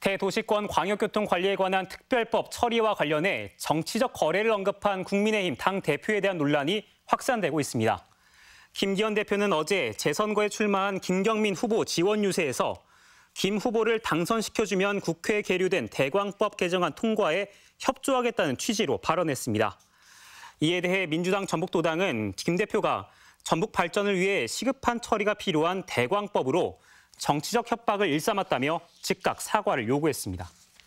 대도시권 광역교통 관리에 관한 특별법 처리와 관련해 정치적 거래를 언급한 국민의힘 당 대표에 대한 논란이 확산되고 있습니다. 김기현 대표는 어제 재선거에 출마한 김경민 후보 지원 유세에서 김 후보를 당선시켜주면 국회에 계류된 대광법 개정안 통과에 협조하겠다는 취지로 발언했습니다. 이에 대해 민주당 전북도당은 김 대표가 전북 발전을 위해 시급한 처리가 필요한 대광법으로 정치적 협박을 일삼았다며 즉각 사과를 요구했습니다.